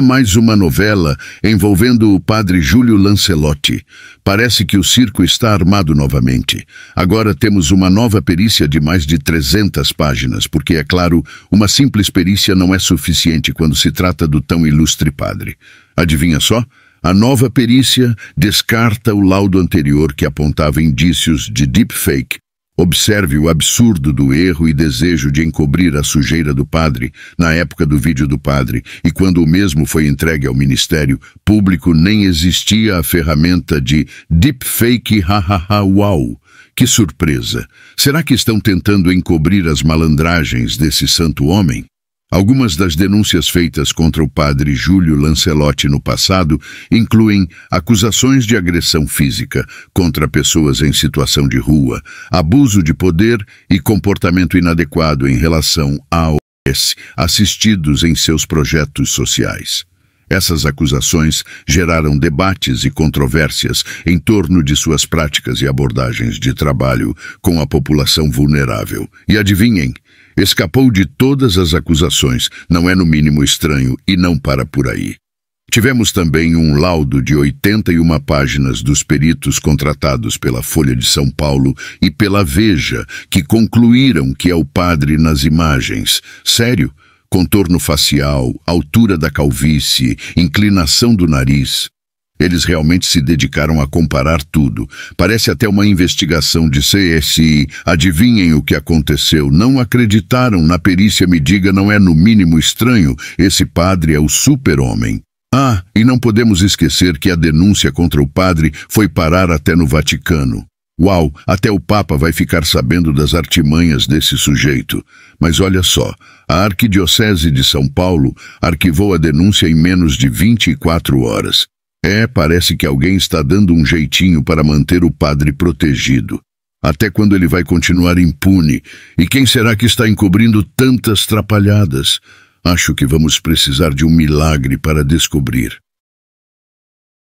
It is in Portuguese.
mais uma novela envolvendo o padre Júlio Lancelotti. Parece que o circo está armado novamente. Agora temos uma nova perícia de mais de 300 páginas, porque, é claro, uma simples perícia não é suficiente quando se trata do tão ilustre padre. Adivinha só? A nova perícia descarta o laudo anterior que apontava indícios de deepfake Observe o absurdo do erro e desejo de encobrir a sujeira do padre na época do vídeo do padre e quando o mesmo foi entregue ao Ministério Público nem existia a ferramenta de deepfake hahaha wow. Que surpresa! Será que estão tentando encobrir as malandragens desse santo homem? Algumas das denúncias feitas contra o padre Júlio Lancelotti no passado incluem acusações de agressão física contra pessoas em situação de rua, abuso de poder e comportamento inadequado em relação a assistidos em seus projetos sociais. Essas acusações geraram debates e controvérsias em torno de suas práticas e abordagens de trabalho com a população vulnerável. E adivinhem, escapou de todas as acusações, não é no mínimo estranho e não para por aí. Tivemos também um laudo de 81 páginas dos peritos contratados pela Folha de São Paulo e pela Veja, que concluíram que é o padre nas imagens. Sério? contorno facial, altura da calvície, inclinação do nariz. Eles realmente se dedicaram a comparar tudo. Parece até uma investigação de CSI. Adivinhem o que aconteceu. Não acreditaram na perícia me diga, não é no mínimo estranho. Esse padre é o super-homem. Ah, e não podemos esquecer que a denúncia contra o padre foi parar até no Vaticano. Uau, até o Papa vai ficar sabendo das artimanhas desse sujeito. Mas olha só, a Arquidiocese de São Paulo arquivou a denúncia em menos de 24 horas. É, parece que alguém está dando um jeitinho para manter o padre protegido. Até quando ele vai continuar impune? E quem será que está encobrindo tantas trapalhadas? Acho que vamos precisar de um milagre para descobrir.